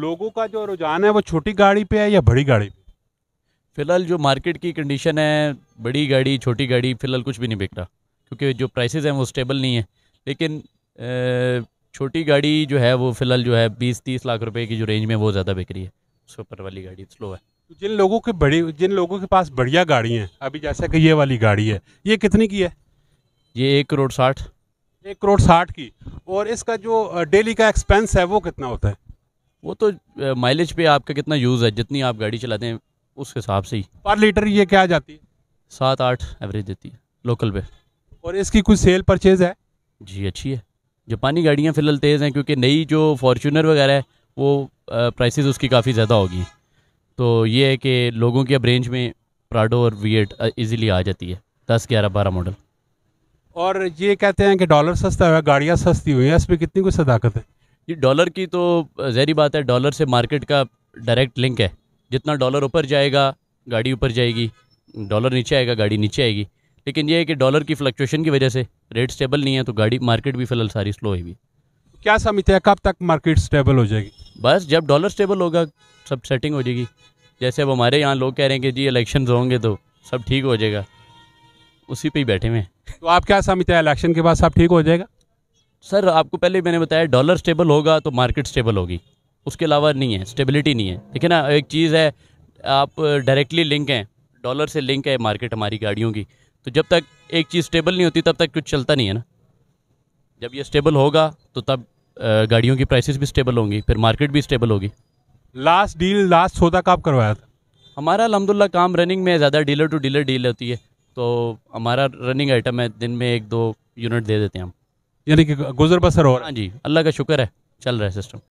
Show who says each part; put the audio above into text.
Speaker 1: लोगों का जो रुझान है वो छोटी गाड़ी पे है या बड़ी गाड़ी पे
Speaker 2: फिलहाल जो मार्केट की कंडीशन है बड़ी गाड़ी छोटी गाड़ी फिलहाल कुछ भी नहीं बिक रहा क्योंकि जो प्राइसेस हैं वो स्टेबल नहीं है लेकिन छोटी गाड़ी जो है वो फिलहाल जो है बीस तीस लाख रुपए की जो रेंज में वो ज़्यादा बिक रही है सुपर वाली गाड़ी स्लो है तो जिन लोगों के बड़ी जिन लोगों के पास
Speaker 1: बढ़िया गाड़ी हैं अभी जैसा कि ये वाली गाड़ी है ये कितनी की है ये एक करोड़ साठ एक करोड़ साठ की और इसका जो डेली का एक्सपेंस है वो कितना होता है
Speaker 2: वो तो माइलेज पे आपका कितना यूज़ है जितनी आप गाड़ी चलाते हैं उस हिसाब से ही पर लीटर ये क्या जाती है सात आठ एवरेज देती है लोकल पे
Speaker 1: और इसकी कुछ सेल परचेज है
Speaker 2: जी अच्छी है जापानी गाड़ियाँ फ़िलहाल तेज़ हैं क्योंकि नई जो फॉर्चूनर वगैरह है वो प्राइसेस उसकी काफ़ी ज़्यादा होगी तो ये है कि लोगों की अब रेंज में प्राडो और वी एट ईज़िली आ जाती है दस ग्यारह बारह मॉडल
Speaker 1: और ये कहते हैं कि डॉलर सस्ता हुआ गाड़ियाँ सस्ती हुई हैं इसमें कितनी कुछ सदाकत है
Speaker 2: जी डॉलर की तो जहरी बात है डॉलर से मार्केट का डायरेक्ट लिंक है जितना डॉलर ऊपर जाएगा गाड़ी ऊपर जाएगी डॉलर नीचे आएगा गाड़ी नीचे आएगी लेकिन यह है कि डॉलर की फ्लक्चुएशन की वजह से रेट स्टेबल नहीं है तो गाड़ी मार्केट भी फिलहाल सारी स्लो है भी
Speaker 1: क्या समित है कब तक मार्केट स्टेबल हो
Speaker 2: जाएगी बस जब डॉलर स्टेबल होगा सब सेटिंग हो जाएगी जैसे अब हमारे यहाँ लोग कह रहे हैं कि जी इलेक्शन होंगे तो सब ठीक हो जाएगा उसी पे ही बैठे हुए हैं
Speaker 1: तो आप क्या समझते हैं इलेक्शन के बाद सब ठीक हो जाएगा
Speaker 2: सर आपको पहले मैंने बताया डॉलर स्टेबल होगा तो मार्केट स्टेबल होगी उसके अलावा नहीं है स्टेबिलिटी नहीं है ठीक है ना एक चीज़ है आप डायरेक्टली लिंक हैं डॉलर से लिंक है मार्केट हमारी गाड़ियों की तो जब तक एक चीज़ स्टेबल नहीं होती तब तक कुछ चलता नहीं है ना जब ये स्टेबल होगा तो तब गाड़ियों की प्राइसेस भी स्टेबल होंगी फिर मार्केट भी स्टेबल होगी लास्ट डील लास्ट सौदा कब करवाया था हमारा अलहमदिल्ला काम रनिंग में ज़्यादा डीलर टू डीलर डील होती है तो हमारा रनिंग आइटम है दिन में एक दो यूनिट दे देते हैं हम यानी कि गुजर बसर हो रहा है हाँ जी अल्लाह का शुक्र है चल रहा है सिस्टम